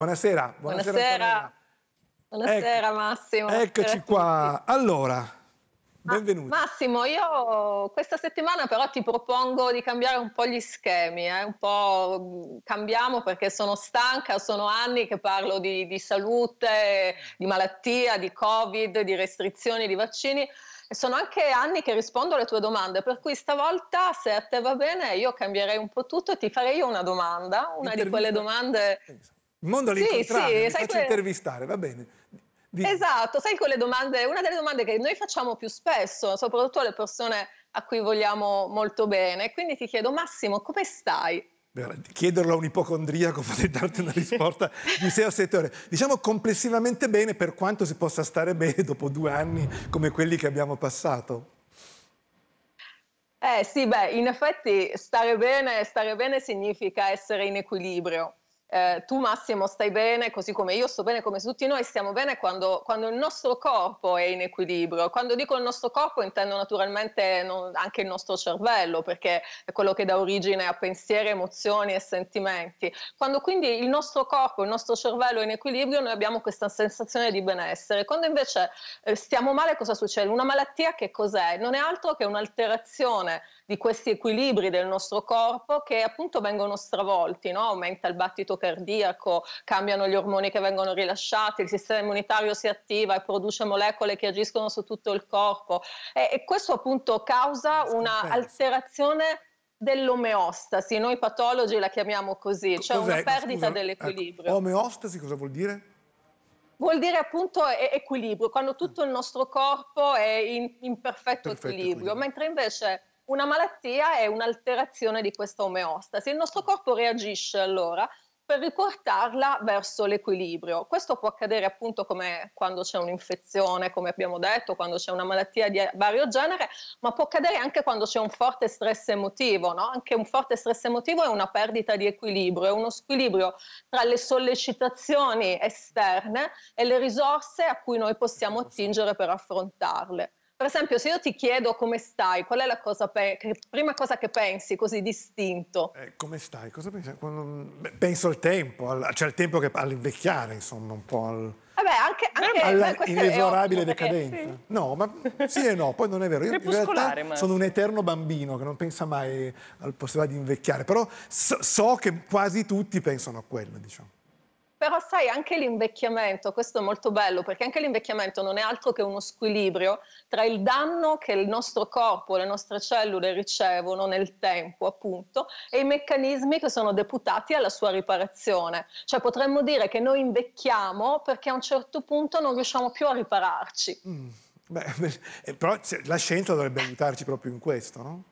Buonasera. Buonasera, buonasera. buonasera ecco, Massimo. Eccoci qua. Allora, benvenuto. Massimo, io questa settimana però ti propongo di cambiare un po' gli schemi, eh? un po' mm, cambiamo perché sono stanca, sono anni che parlo di, di salute, di malattia, di Covid, di restrizioni, di vaccini. sono anche anni che rispondo alle tue domande, per cui stavolta se a te va bene io cambierei un po' tutto e ti farei io una domanda, una di quelle domande... Esatto il mondo all'incontrario, sì, sì, faccio quelle... intervistare, va bene. Dimmi. Esatto, sai quelle domande, una delle domande che noi facciamo più spesso, soprattutto alle persone a cui vogliamo molto bene. Quindi ti chiedo, Massimo, come stai? Chiederlo a un ipocondriaco potrei darti una risposta di 6 o 7 ore. Diciamo complessivamente bene per quanto si possa stare bene dopo due anni come quelli che abbiamo passato. Eh sì, beh, in effetti stare bene, stare bene significa essere in equilibrio eh, tu Massimo stai bene così come io sto bene, come tutti noi stiamo bene quando, quando il nostro corpo è in equilibrio. Quando dico il nostro corpo intendo naturalmente non, anche il nostro cervello, perché è quello che dà origine a pensieri, emozioni e sentimenti. Quando quindi il nostro corpo, il nostro cervello è in equilibrio, noi abbiamo questa sensazione di benessere. Quando invece eh, stiamo male, cosa succede? Una malattia che cos'è? Non è altro che un'alterazione di questi equilibri del nostro corpo che appunto vengono stravolti, no? aumenta il battito cardiaco, cambiano gli ormoni che vengono rilasciati, il sistema immunitario si attiva e produce molecole che agiscono su tutto il corpo e, e questo appunto causa un'alterazione dell'omeostasi, noi patologi la chiamiamo così, cioè una perdita ecco, dell'equilibrio. omeostasi cosa vuol dire? Vuol dire appunto equilibrio, quando tutto il nostro corpo è in, in perfetto, perfetto equilibrio, equilibrio, mentre invece una malattia è un'alterazione di questa omeostasi. Il nostro corpo reagisce allora per riportarla verso l'equilibrio. Questo può accadere appunto come quando c'è un'infezione, come abbiamo detto, quando c'è una malattia di vario genere, ma può accadere anche quando c'è un forte stress emotivo, no? Anche un forte stress emotivo è una perdita di equilibrio, è uno squilibrio tra le sollecitazioni esterne e le risorse a cui noi possiamo attingere per affrontarle. Per esempio, se io ti chiedo come stai, qual è la cosa che, prima cosa che pensi così distinto? Eh, come stai? Cosa pensi? Quando... Beh, penso al tempo, al... cioè al tempo che... all'invecchiare, insomma, un po' al... Vabbè, anche, eh, anche all'inesorabile decadenza. Eh, sì. No, ma sì e no, poi non è vero. Io in realtà ma... sono un eterno bambino che non pensa mai al possibilità di invecchiare, però so, so che quasi tutti pensano a quello, diciamo. Però sai, anche l'invecchiamento, questo è molto bello, perché anche l'invecchiamento non è altro che uno squilibrio tra il danno che il nostro corpo, le nostre cellule ricevono nel tempo, appunto, e i meccanismi che sono deputati alla sua riparazione. Cioè potremmo dire che noi invecchiamo perché a un certo punto non riusciamo più a ripararci. Mm. Beh, eh, però la scienza dovrebbe aiutarci proprio in questo, no?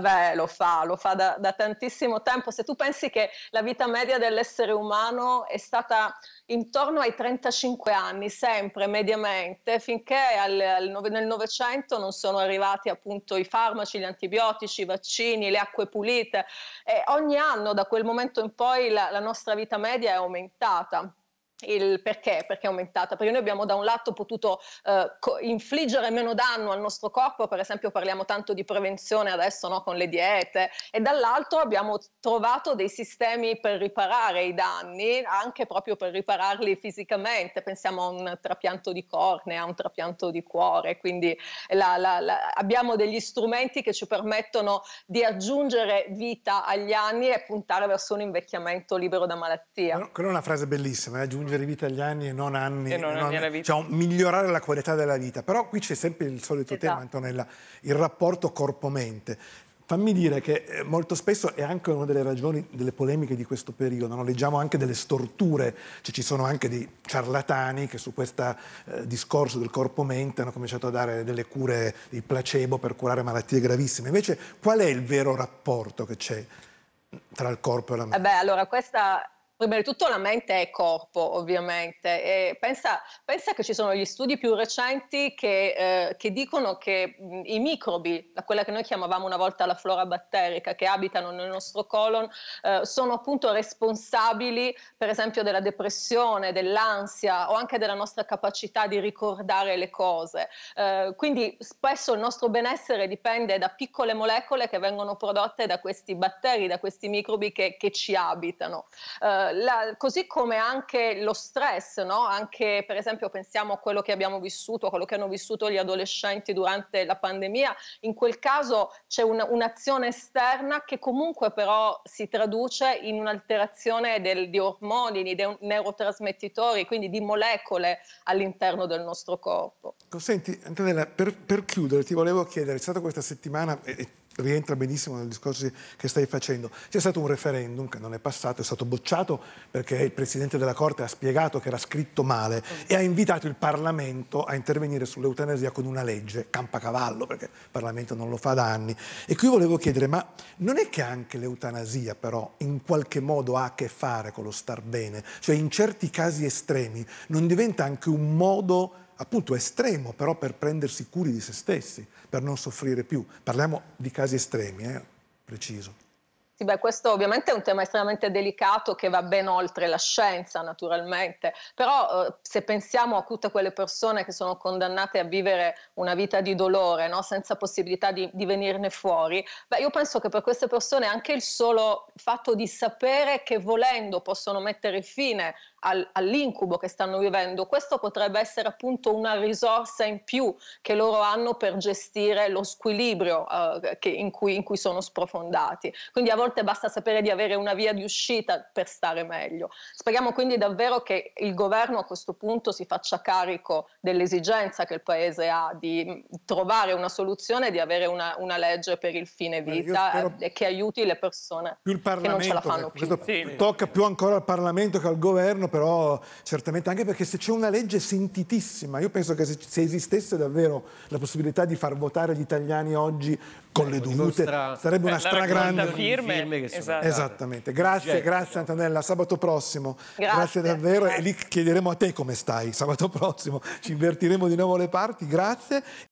vabbè, ah, lo fa, lo fa da, da tantissimo tempo. Se tu pensi che la vita media dell'essere umano è stata intorno ai 35 anni, sempre mediamente, finché al, al, nel Novecento non sono arrivati appunto i farmaci, gli antibiotici, i vaccini, le acque pulite e ogni anno da quel momento in poi la, la nostra vita media è aumentata il perché, perché è aumentata, perché noi abbiamo da un lato potuto eh, co- infliggere meno danno al nostro corpo, per esempio parliamo tanto di prevenzione adesso no, con le diete, e dall'altro abbiamo trovato dei sistemi per riparare i danni, anche proprio per ripararli fisicamente, pensiamo a un trapianto di cornea, a un trapianto di cuore, quindi la, la, la, abbiamo degli strumenti che ci permettono di aggiungere vita agli anni e puntare verso un invecchiamento libero da malattia. Quella è una frase bellissima, eh, aggiungere vivere vita agli anni e non anni, e non anni, anni cioè migliorare la qualità della vita. Però qui c'è sempre il solito esatto. tema, Antonella, il rapporto corpo-mente. Fammi dire che eh, molto spesso è anche una delle ragioni delle polemiche di questo periodo, no? leggiamo anche delle storture, cioè, ci sono anche dei ciarlatani che su questo eh, discorso del corpo-mente hanno cominciato a dare delle cure, di placebo per curare malattie gravissime. Invece qual è il vero rapporto che c'è tra il corpo e la mente? Eh beh, allora questa Prima di tutto la mente è corpo, ovviamente. E pensa, pensa che ci sono gli studi più recenti che, eh, che dicono che i microbi, quella che noi chiamavamo una volta la flora batterica, che abitano nel nostro colon, eh, sono appunto responsabili, per esempio, della depressione, dell'ansia o anche della nostra capacità di ricordare le cose. Eh, quindi spesso il nostro benessere dipende da piccole molecole che vengono prodotte da questi batteri, da questi microbi che, che ci abitano eh, la, così come anche lo stress, no? anche per esempio pensiamo a quello che abbiamo vissuto, a quello che hanno vissuto gli adolescenti durante la pandemia, in quel caso c'è un, un'azione esterna che comunque però si traduce in un'alterazione del, di ormoni, di neurotrasmettitori, quindi di molecole all'interno del nostro corpo. Senti, Antonella, per, per chiudere ti volevo chiedere, è stata questa settimana... E, rientra benissimo nel discorso che stai facendo. C'è stato un referendum che non è passato, è stato bocciato perché il Presidente della Corte ha spiegato che era scritto male e ha invitato il Parlamento a intervenire sull'eutanasia con una legge, campacavallo, perché il Parlamento non lo fa da anni. E qui volevo chiedere, ma non è che anche l'eutanasia però in qualche modo ha a che fare con lo star bene? Cioè in certi casi estremi non diventa anche un modo appunto estremo però per prendersi cura di se stessi, per non soffrire più. Parliamo di casi estremi, eh? preciso. Sì, beh, questo ovviamente è un tema estremamente delicato che va ben oltre la scienza, naturalmente, però eh, se pensiamo a tutte quelle persone che sono condannate a vivere una vita di dolore, no? senza possibilità di, di venirne fuori, beh, io penso che per queste persone anche il solo fatto di sapere che volendo possono mettere fine al, all'incubo che stanno vivendo, questo potrebbe essere appunto una risorsa in più che loro hanno per gestire lo squilibrio eh, che, in, cui, in, cui, sono sprofondati. Quindi a volte volte basta sapere di avere una via di uscita per stare meglio. Speriamo quindi davvero che il governo a questo punto si faccia carico dell'esigenza che il Paese ha di mm, trovare una soluzione, di avere una, una legge per il fine vita e che aiuti le persone che non ce la fanno più. Sì. Tocca più ancora al Parlamento che al governo, però certamente anche perché se c'è una legge sentitissima, io penso che se, se esistesse davvero la possibilità di far votare gli italiani oggi con le dovute, sarebbe una eh, stragrande firme. Esatto. esattamente grazie grazie Antonella sabato prossimo grazie, davvero e lì chiederemo a te come stai sabato prossimo ci invertiremo di nuovo le parti grazie